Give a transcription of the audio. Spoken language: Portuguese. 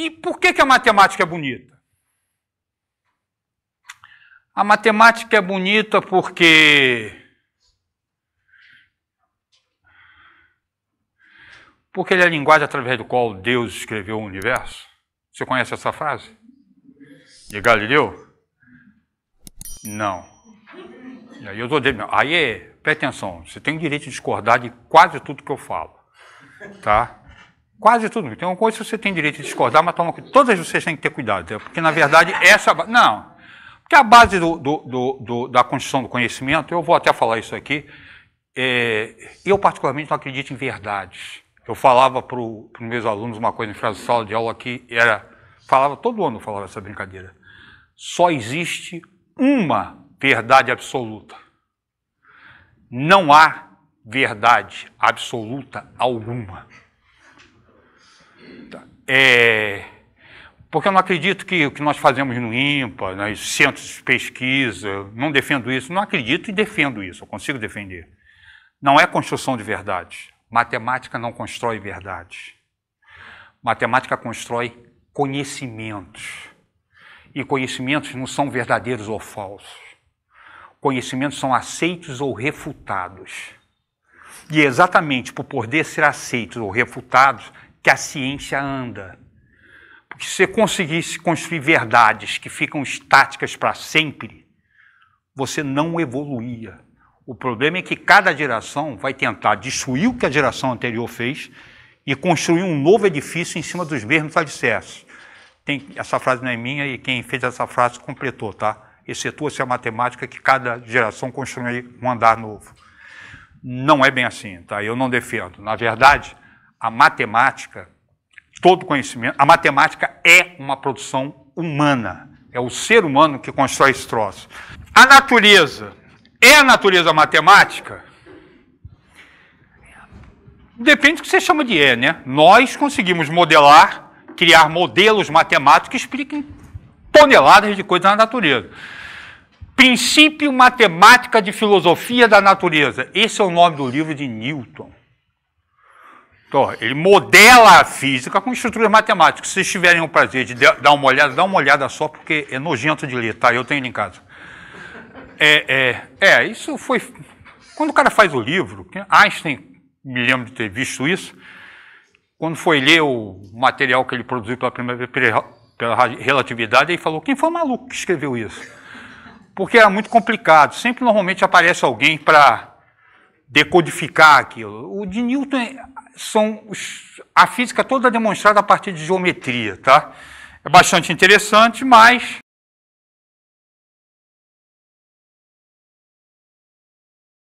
E por que, que a matemática é bonita? A matemática é bonita porque. Porque ele é a linguagem através do qual Deus escreveu o universo. Você conhece essa frase? De Galileu? Não. E aí eu estou dizendo, aí é, atenção, você tem o direito de discordar de quase tudo que eu falo, tá? Quase tudo. Tem uma coisa que você tem direito de discordar, mas toma, todas vocês têm que ter cuidado. Porque, na verdade, essa. Não. Porque a base do, do, do, da construção do conhecimento, eu vou até falar isso aqui, é, eu particularmente não acredito em verdades. Eu falava para os meus alunos uma coisa em frase de sala de aula que era. Falava, todo ano eu falava essa brincadeira. Só existe uma verdade absoluta. Não há verdade absoluta alguma. É, porque eu não acredito que o que nós fazemos no IMPA, nos centros de pesquisa, não defendo isso, não acredito e defendo isso, eu consigo defender. Não é construção de verdade. Matemática não constrói verdade. Matemática constrói conhecimentos. E conhecimentos não são verdadeiros ou falsos. Conhecimentos são aceitos ou refutados. E é exatamente por poder ser aceitos ou refutados que a ciência anda. Porque se você conseguisse construir verdades que ficam estáticas para sempre, você não evoluía. O problema é que cada geração vai tentar destruir o que a geração anterior fez e construir um novo edifício em cima dos mesmos alicerces. Tem, essa frase não é minha e quem fez essa frase completou, tá? Excetua-se a matemática que cada geração constrói um andar novo. Não é bem assim, tá? Eu não defendo. Na verdade, a matemática, todo conhecimento, a matemática é uma produção humana. É o ser humano que constrói esse troço. A natureza é a natureza matemática? Depende do que você chama de é, né? Nós conseguimos modelar, criar modelos matemáticos que expliquem toneladas de coisas na natureza. Princípio Matemática de Filosofia da Natureza. Esse é o nome do livro de Newton. Então, ele modela a física com estruturas matemáticas. Se vocês tiverem o prazer de dar uma olhada, dá uma olhada só, porque é nojento de ler, tá? Eu tenho ele em casa. É, é, é isso foi. Quando o cara faz o livro, Einstein, me lembro de ter visto isso, quando foi ler o material que ele produziu pela primeira vez pela relatividade, ele falou: quem foi o maluco que escreveu isso? Porque era muito complicado. Sempre normalmente aparece alguém para decodificar aquilo. O de Newton, é são os, a física toda demonstrada a partir de geometria, tá? É bastante interessante, mas